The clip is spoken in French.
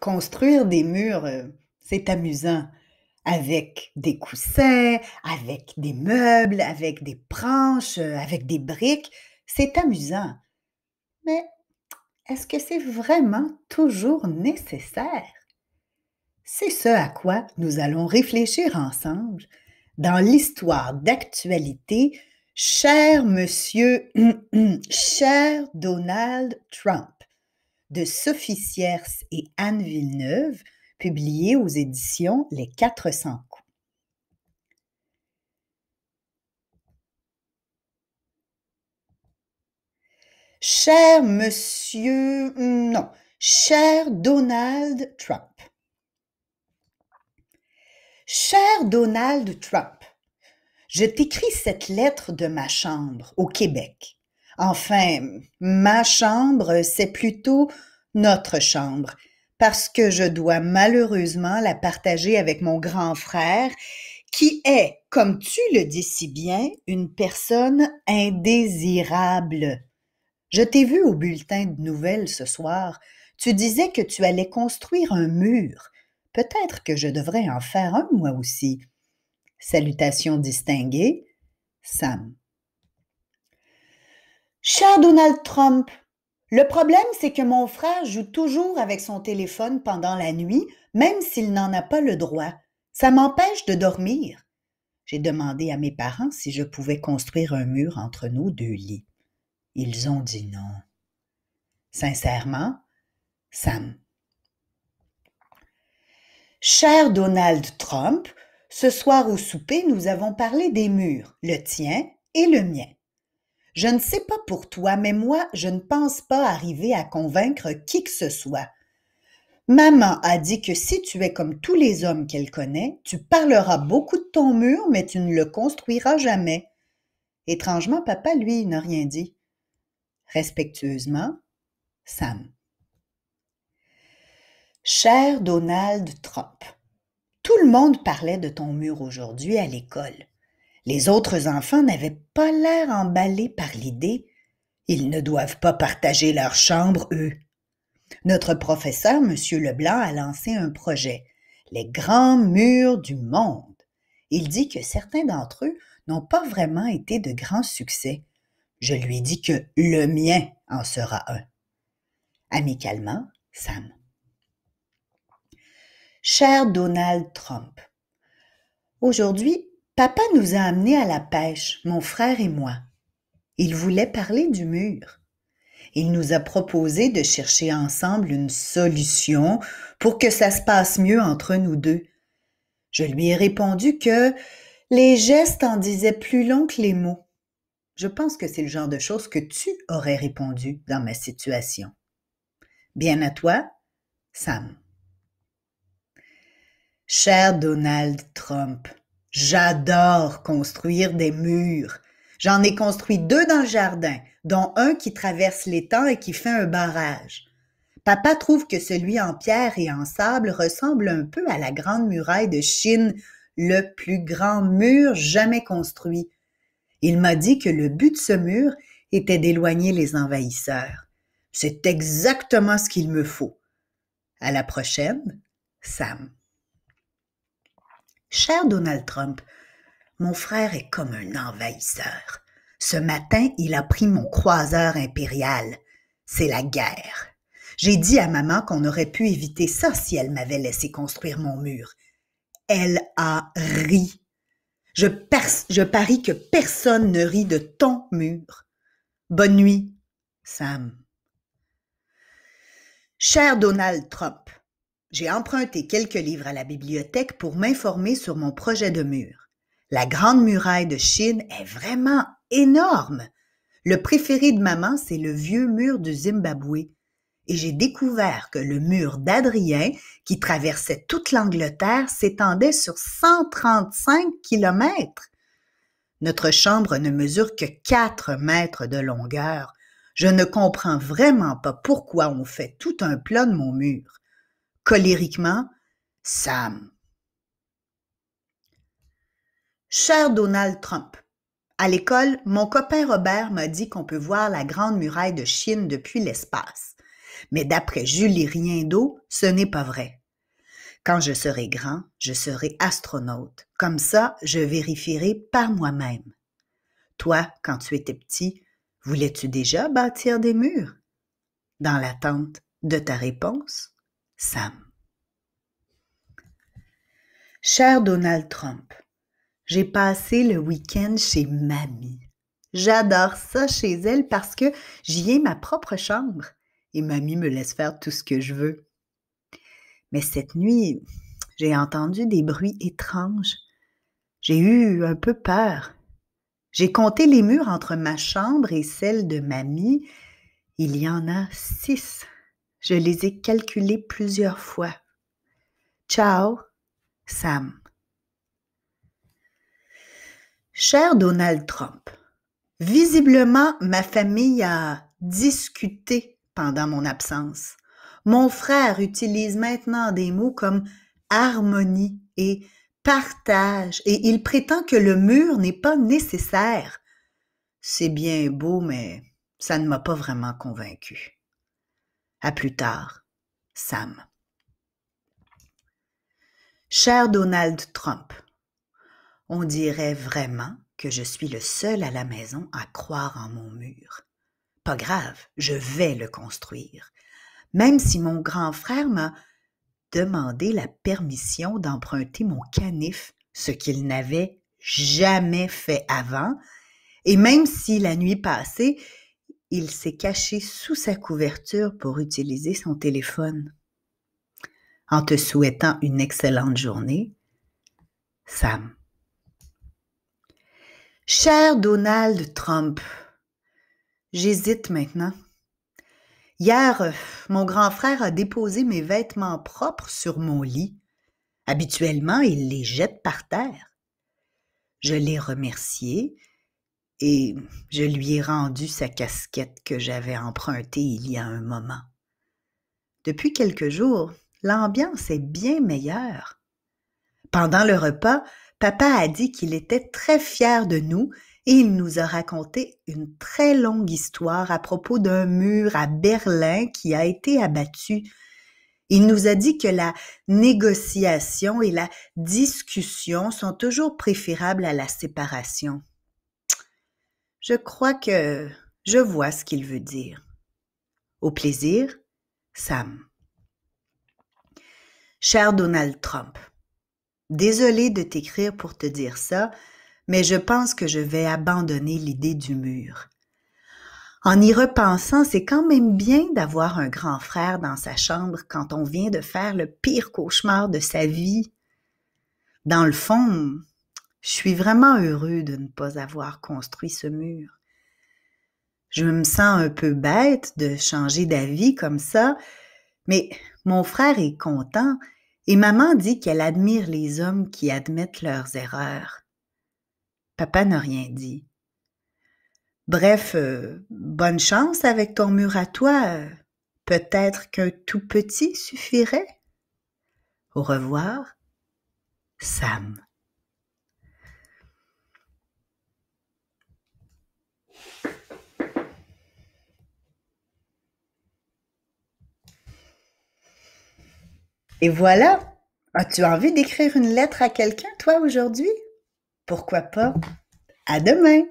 construire des murs, euh, c'est amusant. Avec des coussins, avec des meubles, avec des branches, euh, avec des briques, c'est amusant. Mais est-ce que c'est vraiment toujours nécessaire? C'est ce à quoi nous allons réfléchir ensemble dans l'histoire d'actualité Cher Monsieur, cher Donald Trump de Sophie Sierce et Anne Villeneuve, publiée aux éditions Les 400 coups. Cher monsieur, hmm, non, cher Donald Trump. Cher Donald Trump, je t'écris cette lettre de ma chambre au Québec. Enfin, ma chambre, c'est plutôt notre chambre, parce que je dois malheureusement la partager avec mon grand frère, qui est, comme tu le dis si bien, une personne indésirable. Je t'ai vu au bulletin de nouvelles ce soir. Tu disais que tu allais construire un mur. Peut-être que je devrais en faire un moi aussi. Salutations distinguées, Sam. Cher Donald Trump, le problème, c'est que mon frère joue toujours avec son téléphone pendant la nuit, même s'il n'en a pas le droit. Ça m'empêche de dormir. J'ai demandé à mes parents si je pouvais construire un mur entre nos deux lits. Ils ont dit non. Sincèrement, Sam. Cher Donald Trump, ce soir au souper, nous avons parlé des murs, le tien et le mien. Je ne sais pas pour toi, mais moi, je ne pense pas arriver à convaincre qui que ce soit. Maman a dit que si tu es comme tous les hommes qu'elle connaît, tu parleras beaucoup de ton mur, mais tu ne le construiras jamais. Étrangement, papa, lui, n'a rien dit. Respectueusement, Sam. Cher Donald Trump, tout le monde parlait de ton mur aujourd'hui à l'école. Les autres enfants n'avaient pas l'air emballés par l'idée. Ils ne doivent pas partager leur chambre, eux. Notre professeur, M. Leblanc, a lancé un projet, les grands murs du monde. Il dit que certains d'entre eux n'ont pas vraiment été de grands succès. Je lui dis que le mien en sera un. Amicalement, Sam. Cher Donald Trump, aujourd'hui, Papa nous a amenés à la pêche, mon frère et moi. Il voulait parler du mur. Il nous a proposé de chercher ensemble une solution pour que ça se passe mieux entre nous deux. Je lui ai répondu que les gestes en disaient plus long que les mots. Je pense que c'est le genre de choses que tu aurais répondu dans ma situation. Bien à toi, Sam. Cher Donald Trump, J'adore construire des murs. J'en ai construit deux dans le jardin, dont un qui traverse l'étang et qui fait un barrage. Papa trouve que celui en pierre et en sable ressemble un peu à la grande muraille de Chine, le plus grand mur jamais construit. Il m'a dit que le but de ce mur était d'éloigner les envahisseurs. C'est exactement ce qu'il me faut. À la prochaine, Sam. Cher Donald Trump, mon frère est comme un envahisseur. Ce matin, il a pris mon croiseur impérial. C'est la guerre. J'ai dit à maman qu'on aurait pu éviter ça si elle m'avait laissé construire mon mur. Elle a ri. Je, parie que personne ne rit de ton mur. Bonne nuit, Sam. Cher Donald Trump, j'ai emprunté quelques livres à la bibliothèque pour m'informer sur mon projet de mur. La Grande Muraille de Chine est vraiment énorme. Le préféré de maman, c'est le vieux mur du Zimbabwe. Et j'ai découvert que le mur d'Adrien, qui traversait toute l'Angleterre, s'étendait sur 135 kilomètres. Notre chambre ne mesure que 4 mètres de longueur. Je ne comprends vraiment pas pourquoi on fait tout un plat de mon mur colériquement Sam. Cher Donald Trump, à l'école, mon copain Robert m'a dit qu'on peut voir la grande muraille de Chine depuis l'espace. Mais d'après Julie Riendo, ce n'est pas vrai. Quand je serai grand, je serai astronaute. Comme ça, je vérifierai par moi-même. Toi, quand tu étais petit, voulais-tu déjà bâtir des murs? Dans l'attente de ta réponse. Sam. Cher Donald Trump, j'ai passé le week-end chez mamie. J'adore ça chez elle parce que j'y ai ma propre chambre et mamie me laisse faire tout ce que je veux. Mais cette nuit, j'ai entendu des bruits étranges. J'ai eu un peu peur. J'ai compté les murs entre ma chambre et celle de mamie. Il y en a six. Je les ai calculés plusieurs fois. Ciao, Sam. Cher Donald Trump, visiblement, ma famille a discuté pendant mon absence. Mon frère utilise maintenant des mots comme harmonie et partage et il prétend que le mur n'est pas nécessaire. C'est bien beau, mais ça ne m'a pas vraiment convaincu. À plus tard, Sam. Cher Donald Trump, on dirait vraiment que je suis le seul à la maison à croire en mon mur. Pas grave, je vais le construire, même si mon grand frère m'a demandé la permission d'emprunter mon canif, ce qu'il n'avait jamais fait avant, et même si la nuit passée, il s'est caché sous sa couverture pour utiliser son téléphone. En te souhaitant une excellente journée, Sam. Cher Donald Trump, j'hésite maintenant. Hier, mon grand frère a déposé mes vêtements propres sur mon lit. Habituellement, il les jette par terre. Je l'ai remercié et je lui ai rendu sa casquette que j'avais empruntée il y a un moment. Depuis quelques jours, l'ambiance est bien meilleure. Pendant le repas, papa a dit qu'il était très fier de nous et il nous a raconté une très longue histoire à propos d'un mur à Berlin qui a été abattu. Il nous a dit que la négociation et la discussion sont toujours préférables à la séparation. Je crois que je vois ce qu'il veut dire. Au plaisir, Sam. Cher Donald Trump, désolé de t'écrire pour te dire ça, mais je pense que je vais abandonner l'idée du mur. En y repensant, c'est quand même bien d'avoir un grand frère dans sa chambre quand on vient de faire le pire cauchemar de sa vie. Dans le fond, je suis vraiment heureux de ne pas avoir construit ce mur. Je me sens un peu bête de changer d'avis comme ça, mais mon frère est content et maman dit qu'elle admire les hommes qui admettent leurs erreurs. Papa n'a rien dit. Bref, euh, bonne chance avec ton mur à toi. Peut-être qu'un tout petit suffirait. Au revoir, Sam. Et voilà, as-tu envie d'écrire une lettre à quelqu'un, toi, aujourd'hui? Pourquoi pas? À demain!